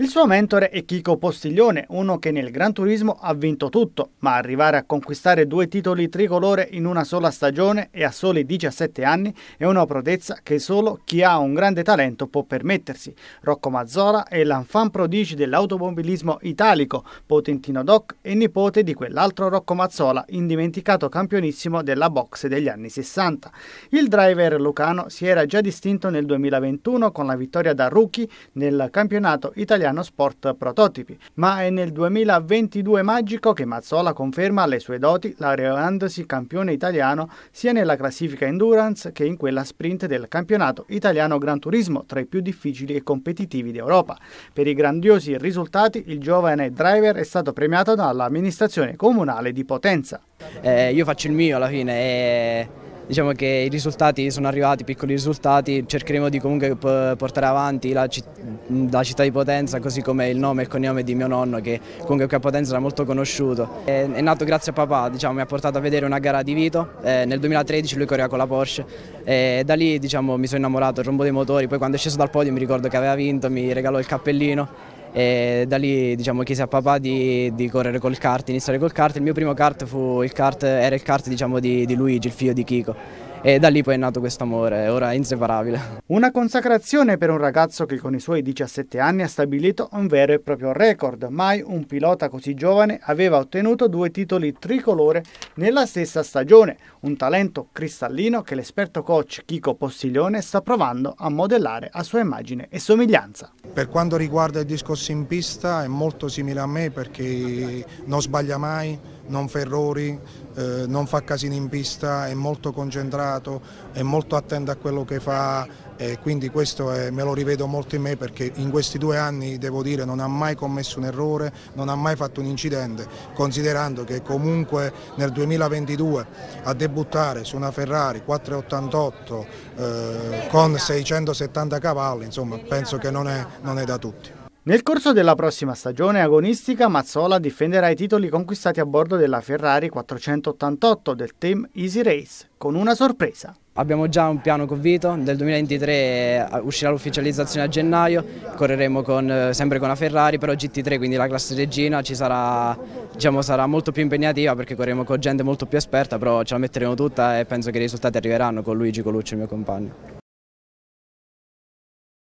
Il suo mentore è Chico Postiglione, uno che nel Gran Turismo ha vinto tutto, ma arrivare a conquistare due titoli tricolore in una sola stagione e a soli 17 anni è una prodezza che solo chi ha un grande talento può permettersi. Rocco Mazzola è l'enfant prodigio dell'automobilismo italico, potentino doc e nipote di quell'altro Rocco Mazzola, indimenticato campionissimo della boxe degli anni 60. Il driver lucano si era già distinto nel 2021 con la vittoria da rookie nel campionato italiano Milano Sport Prototipi, ma è nel 2022 magico che Mazzola conferma le sue doti laureandosi campione italiano sia nella classifica endurance che in quella sprint del campionato italiano Gran Turismo, tra i più difficili e competitivi d'Europa. Per i grandiosi risultati il giovane driver è stato premiato dall'amministrazione comunale di Potenza. Eh, io faccio il mio alla fine e eh, diciamo che i risultati sono arrivati, piccoli risultati, cercheremo di comunque portare avanti la, la città di Potenza così come il nome e il cognome di mio nonno che comunque qui a Potenza era molto conosciuto. È, è nato grazie a papà, diciamo, mi ha portato a vedere una gara di Vito, eh, nel 2013 lui correva con la Porsche e da lì diciamo, mi sono innamorato, rombo dei motori, poi quando è sceso dal podio mi ricordo che aveva vinto, mi regalò il cappellino e da lì diciamo, chiesi a papà di, di, correre col kart, iniziare col kart, il mio primo kart, fu il kart era il kart diciamo, di, di Luigi, il figlio di Chico e da lì poi è nato questo amore, ora è inseparabile. Una consacrazione per un ragazzo che con i suoi 17 anni ha stabilito un vero e proprio record. Mai un pilota così giovane aveva ottenuto due titoli tricolore nella stessa stagione, un talento cristallino che l'esperto coach Chico Postiglione sta provando a modellare a sua immagine e somiglianza. Per quanto riguarda il discorso in pista è molto simile a me perché non sbaglia mai, non fa errori, eh, non fa casini in pista, è molto concentrato, è molto attento a quello che fa e quindi questo è, me lo rivedo molto in me perché in questi due anni devo dire non ha mai commesso un errore, non ha mai fatto un incidente, considerando che comunque nel 2022 a debuttare su una Ferrari 488 eh, con 670 cavalli, insomma penso che non è, non è da tutti. Nel corso della prossima stagione agonistica Mazzola difenderà i titoli conquistati a bordo della Ferrari 488 del team Easy Race con una sorpresa. Abbiamo già un piano convito, nel 2023 eh, uscirà l'ufficializzazione a gennaio, correremo con, eh, sempre con la Ferrari, però GT3 quindi la classe regina ci sarà, diciamo, sarà molto più impegnativa perché correremo con gente molto più esperta, però ce la metteremo tutta e penso che i risultati arriveranno con Luigi Colucci, il mio compagno.